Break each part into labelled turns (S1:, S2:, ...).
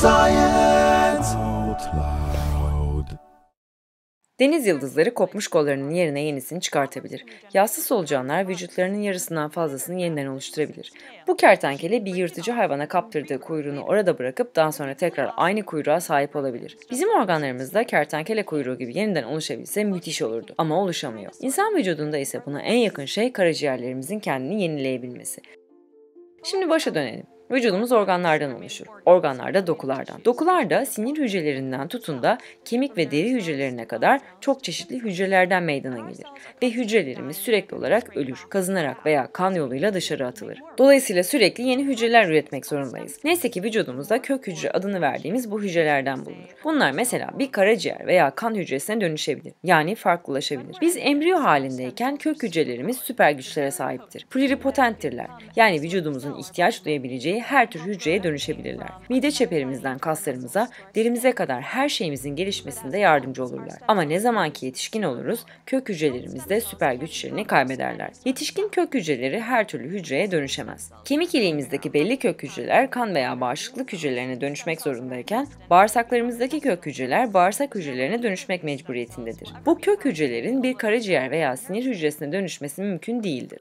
S1: Science Out Loud Deniz yıldızları kopmuş kollarının yerine yenisini çıkartabilir. Yağsız solucanlar vücutlarının yarısından fazlasını yeniden oluşturabilir. Bu kertenkele bir yırtıcı hayvana kaptırdığı kuyruğunu orada bırakıp daha sonra tekrar aynı kuyruğa sahip olabilir. Bizim organlarımızda kertenkele kuyruğu gibi yeniden oluşabilse müthiş olurdu ama oluşamıyor. İnsan vücudunda ise buna en yakın şey karaciğerlerimizin kendini yenileyebilmesi. Şimdi başa dönelim. Vücudumuz organlardan oluşur. Organlar da dokulardan. Dokular da sinir hücrelerinden tutun da kemik ve deri hücrelerine kadar çok çeşitli hücrelerden meydana gelir. Ve hücrelerimiz sürekli olarak ölür, kazınarak veya kan yoluyla dışarı atılır. Dolayısıyla sürekli yeni hücreler üretmek zorundayız. Neyse ki vücudumuzda kök hücre adını verdiğimiz bu hücrelerden bulunur. Bunlar mesela bir karaciğer veya kan hücresine dönüşebilir. Yani farklılaşabilir. Biz embriyo halindeyken kök hücrelerimiz süper güçlere sahiptir. Pluripotenttirler. Yani vücudumuzun ihtiyaç duyabileceği her tür hücreye dönüşebilirler. Mide çeperimizden kaslarımıza, derimize kadar her şeyimizin gelişmesinde yardımcı olurlar. Ama ne zaman ki yetişkin oluruz, kök hücrelerimizde süper güçlerini kaybederler. Yetişkin kök hücreleri her türlü hücreye dönüşemez. Kemik iliğimizdeki belli kök hücreler kan veya bağışıklık hücrelerine dönüşmek zorundayken, bağırsaklarımızdaki kök hücreler bağırsak hücrelerine dönüşmek mecburiyetindedir. Bu kök hücrelerin bir karaciğer veya sinir hücresine dönüşmesi mümkün değildir.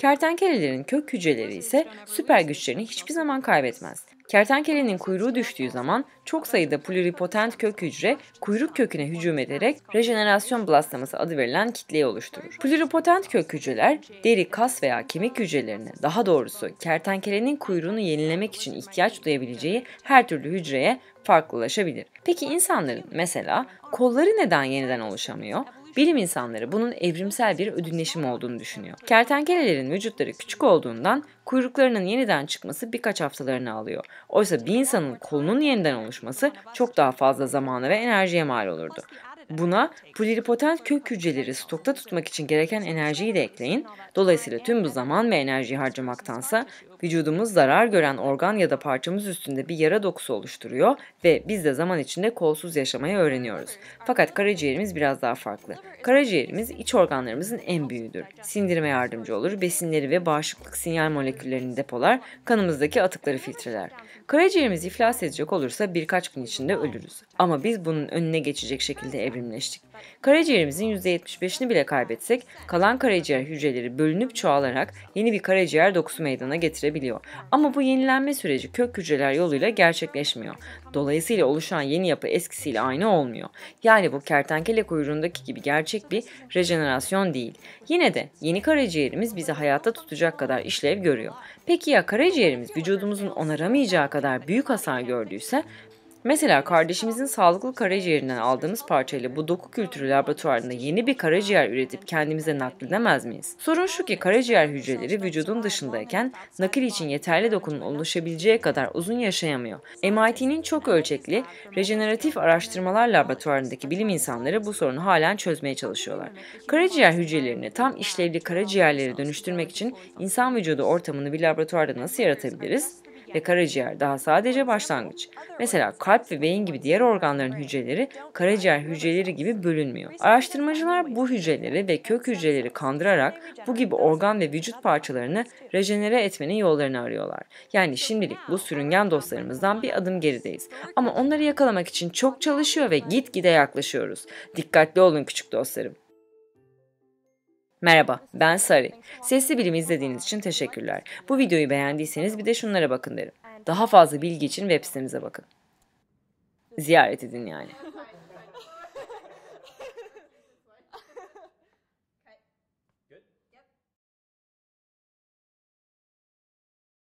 S1: Kertenkelelerin kök hücreleri ise süper güçlerini hiçbir zaman kaybetmez. Kertenkelenin kuyruğu düştüğü zaman çok sayıda pluripotent kök hücre kuyruk köküne hücum ederek rejenerasyon blastaması adı verilen kitleyi oluşturur. Pluripotent kök hücreler deri, kas veya kemik hücrelerine daha doğrusu kertenkelenin kuyruğunu yenilemek için ihtiyaç duyabileceği her türlü hücreye farklılaşabilir. Peki insanların mesela kolları neden yeniden oluşamıyor? Bilim insanları bunun evrimsel bir ödünleşim olduğunu düşünüyor. Kertenkelelerin vücutları küçük olduğundan kuyruklarının yeniden çıkması birkaç haftalarını alıyor. Oysa bir insanın kolunun yeniden oluşması çok daha fazla zamana ve enerjiye mal olurdu. Buna pluripotent kök hücreleri stokta tutmak için gereken enerjiyi de ekleyin. Dolayısıyla tüm bu zaman ve enerjiyi harcamaktansa Vücudumuz zarar gören organ ya da parçamız üstünde bir yara dokusu oluşturuyor ve biz de zaman içinde kolsuz yaşamayı öğreniyoruz. Fakat karaciğerimiz biraz daha farklı. Karaciğerimiz iç organlarımızın en büyüğüdür. Sindirime yardımcı olur, besinleri ve bağışıklık sinyal moleküllerini depolar, kanımızdaki atıkları filtreler. Karaciğerimiz iflas edecek olursa birkaç gün içinde ölürüz. Ama biz bunun önüne geçecek şekilde evrimleştik. Karaciğerimizin %75'ini bile kaybetsek kalan karaciğer hücreleri bölünüp çoğalarak yeni bir karaciğer dokusu meydana getirebiliyor. Ama bu yenilenme süreci kök hücreler yoluyla gerçekleşmiyor. Dolayısıyla oluşan yeni yapı eskisiyle aynı olmuyor. Yani bu kertenkele kuyruğundaki gibi gerçek bir rejenerasyon değil. Yine de yeni karaciğerimiz bizi hayatta tutacak kadar işlev görüyor. Peki ya karaciğerimiz vücudumuzun onaramayacağı kadar büyük hasar gördüyse Mesela kardeşimizin sağlıklı karaciğerinden aldığımız parçayla bu doku kültürü laboratuvarında yeni bir karaciğer üretip kendimize nakledemez miyiz? Sorun şu ki karaciğer hücreleri vücudun dışındayken nakil için yeterli dokunun oluşabileceği kadar uzun yaşayamıyor. MIT'nin çok ölçekli rejeneratif araştırmalar laboratuvarındaki bilim insanları bu sorunu halen çözmeye çalışıyorlar. Karaciğer hücrelerini tam işlevli karaciğerlere dönüştürmek için insan vücudu ortamını bir laboratuvarda nasıl yaratabiliriz? ve karaciğer daha sadece başlangıç. Mesela kalp ve beyin gibi diğer organların hücreleri karaciğer hücreleri gibi bölünmüyor. Araştırmacılar bu hücreleri ve kök hücreleri kandırarak bu gibi organ ve vücut parçalarını rejenere etmenin yollarını arıyorlar. Yani şimdilik bu sürüngen dostlarımızdan bir adım gerideyiz. Ama onları yakalamak için çok çalışıyor ve gitgide yaklaşıyoruz. Dikkatli olun küçük dostlarım. Merhaba, ben Sari. Sesli Bilim izlediğiniz için teşekkürler. Bu videoyu beğendiyseniz bir de şunlara bakın derim. Daha fazla bilgi için web sitemize bakın. Ziyaret edin yani.